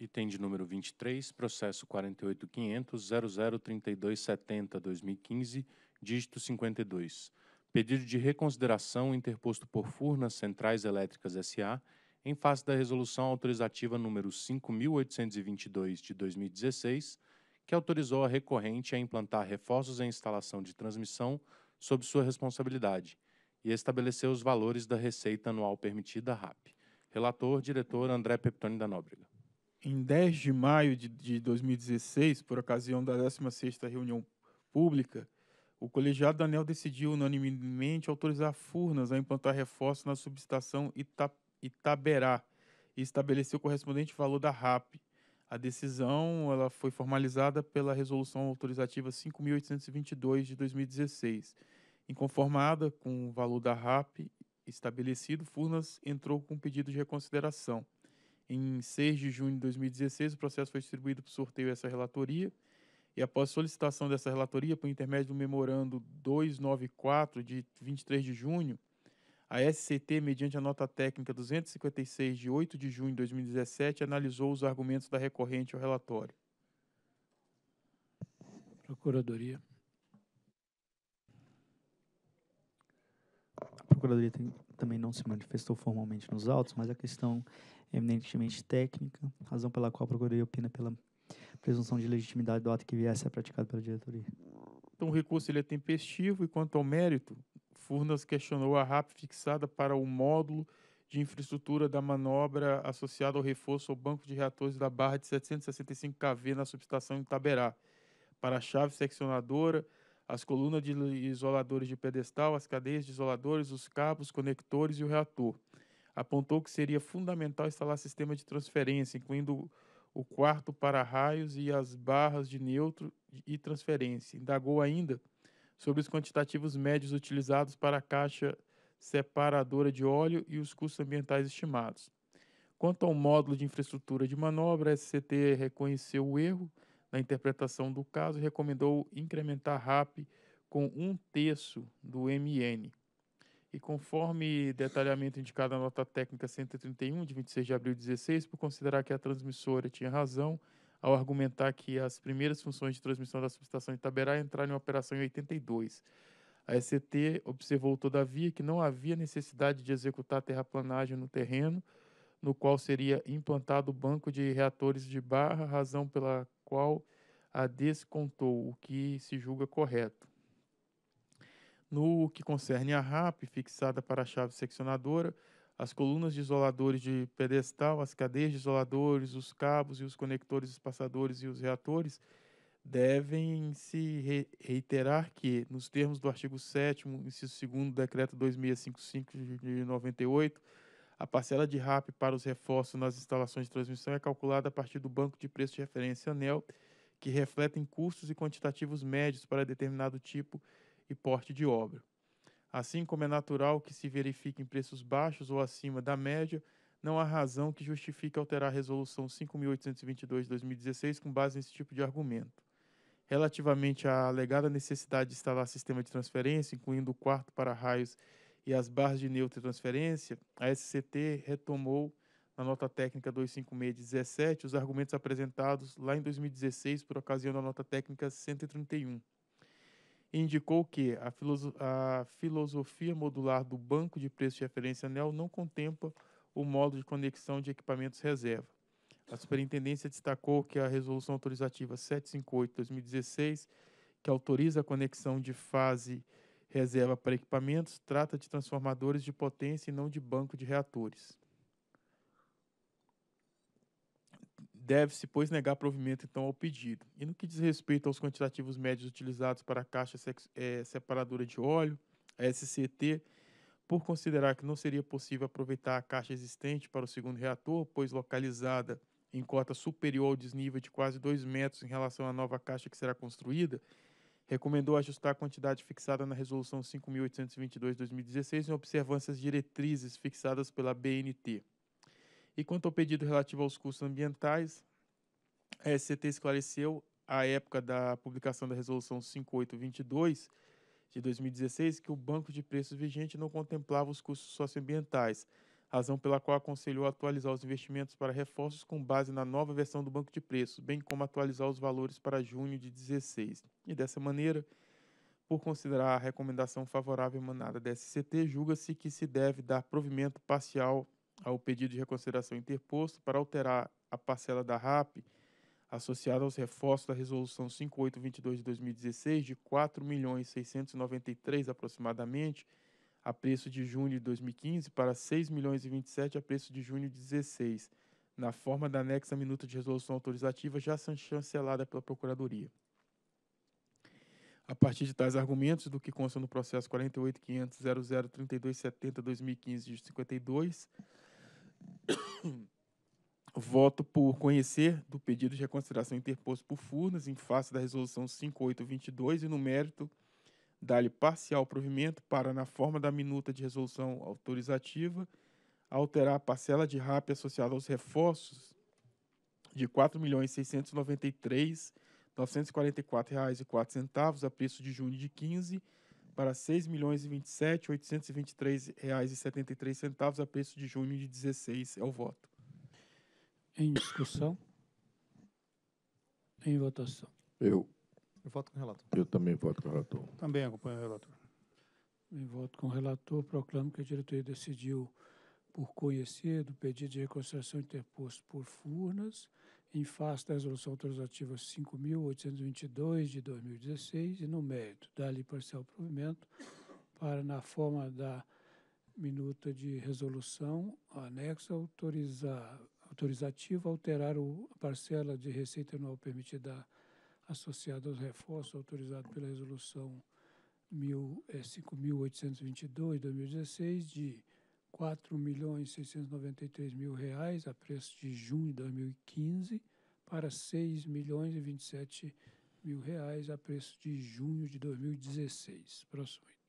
Item de número 23, processo 48.500.003270-2015, dígito 52. Pedido de reconsideração interposto por Furnas Centrais Elétricas S.A. em face da resolução autorizativa número 5.822 de 2016, que autorizou a recorrente a implantar reforços em instalação de transmissão sob sua responsabilidade e estabeleceu os valores da receita anual permitida RAP. Relator, diretor André Peptoni da Nóbrega em 10 de maio de, de 2016, por ocasião da 16ª reunião pública, o colegiado da ANEL decidiu unanimemente autorizar Furnas a implantar reforço na subestação Ita Itaberá e estabeleceu o correspondente valor da RAP. A decisão ela foi formalizada pela Resolução Autorizativa 5.822 de 2016. Inconformada com o valor da RAP estabelecido, Furnas entrou com pedido de reconsideração. Em 6 de junho de 2016, o processo foi distribuído para sorteio essa relatoria e após solicitação dessa relatoria por intermédio do memorando 294 de 23 de junho, a SCT, mediante a nota técnica 256 de 8 de junho de 2017, analisou os argumentos da recorrente ao relatório. Procuradoria. A Procuradoria tem também não se manifestou formalmente nos autos, mas a questão é eminentemente técnica, razão pela qual a Procuradoria opina pela presunção de legitimidade do ato que viesse a ser praticado pela diretoria. Então o recurso ele é tempestivo e quanto ao mérito, Furnas questionou a RAP fixada para o módulo de infraestrutura da manobra associada ao reforço ao banco de reatores da barra de 765 kV na subestação em Itaberá, para a chave seccionadora, as colunas de isoladores de pedestal, as cadeias de isoladores, os cabos, conectores e o reator. Apontou que seria fundamental instalar sistema de transferência, incluindo o quarto para raios e as barras de neutro e transferência. Indagou ainda sobre os quantitativos médios utilizados para a caixa separadora de óleo e os custos ambientais estimados. Quanto ao módulo de infraestrutura de manobra, a SCT reconheceu o erro na interpretação do caso recomendou incrementar RAP com um terço do MN. E conforme detalhamento indicado na nota técnica 131, de 26 de abril de 16, por considerar que a transmissora tinha razão ao argumentar que as primeiras funções de transmissão da subestação Itaberá entraram em operação em 82. A SCT observou, todavia, que não havia necessidade de executar a terraplanagem no terreno, no qual seria implantado o banco de reatores de barra, razão pela qual a descontou, o que se julga correto. No que concerne a RAP, fixada para a chave seccionadora, as colunas de isoladores de pedestal, as cadeias de isoladores, os cabos e os conectores espaçadores e os reatores devem se reiterar que, nos termos do artigo 7º, inciso 2 do Decreto 2655 de 98, a parcela de RAP para os reforços nas instalações de transmissão é calculada a partir do banco de preço de referência ANEL, que refletem custos e quantitativos médios para determinado tipo e porte de obra. Assim como é natural que se verifiquem preços baixos ou acima da média, não há razão que justifique alterar a Resolução 5.822 de 2016 com base nesse tipo de argumento. Relativamente à alegada necessidade de instalar sistema de transferência, incluindo o quarto para raios e as barras de transferência a SCT retomou na nota técnica 256 17 os argumentos apresentados lá em 2016 por ocasião da nota técnica 131. E indicou que a, filoso a filosofia modular do banco de preço de referência ANEL não contempla o modo de conexão de equipamentos reserva. A superintendência destacou que a resolução autorizativa 758/2016, que autoriza a conexão de fase reserva para equipamentos, trata de transformadores de potência e não de banco de reatores. Deve-se, pois, negar provimento então ao pedido. E no que diz respeito aos quantitativos médios utilizados para a caixa é, separadora de óleo, a SCT, por considerar que não seria possível aproveitar a caixa existente para o segundo reator, pois localizada em cota superior ao desnível de quase 2 metros em relação à nova caixa que será construída, recomendou ajustar a quantidade fixada na Resolução 5.822-2016 em observância às diretrizes fixadas pela BNT. E quanto ao pedido relativo aos custos ambientais, a SCT esclareceu, à época da publicação da Resolução 5822 de 2016, que o banco de preços vigente não contemplava os custos socioambientais, razão pela qual aconselhou atualizar os investimentos para reforços com base na nova versão do banco de preços, bem como atualizar os valores para junho de 16. E dessa maneira, por considerar a recomendação favorável emanada da SCT, julga-se que se deve dar provimento parcial ao pedido de reconsideração interposto para alterar a parcela da RAP associada aos reforços da Resolução 5822 de 2016 de R$ 4.693 aproximadamente a preço de junho de 2015 para 6 milhões e 27 a preço de junho de 2016, na forma da anexa minuta de resolução autorizativa já chancelada pela Procuradoria. A partir de tais argumentos, do que consta no processo 48.500.00.32.70.2015 2015 de 52, voto por conhecer do pedido de reconsideração interposto por Furnas em face da resolução 5822 e no mérito dá-lhe parcial provimento para, na forma da minuta de resolução autorizativa, alterar a parcela de RAP associada aos reforços de R$ 4.693.944,04 a preço de junho de 15 para R$ 6.027.823,73 a preço de junho de 16. É o voto. Em discussão? Em votação. Eu. Eu voto com o relator. Eu também voto com o relator. Também acompanho o relator. Também voto com o relator. Proclamo que a diretoria decidiu, por conhecer do pedido de reconciliação interposto por Furnas, em face da resolução autorizativa 5.822 de 2016 e no mérito, dá-lhe parcial provimento para, na forma da minuta de resolução anexa, autorizar, autorizativa, alterar o, a parcela de receita anual permitida associado aos reforços autorizados pela Resolução 5.822 é, de 2016, de R$ 4.693.000 a preço de junho de 2015 para R$ 6.027.000 a preço de junho de 2016. Próximo item.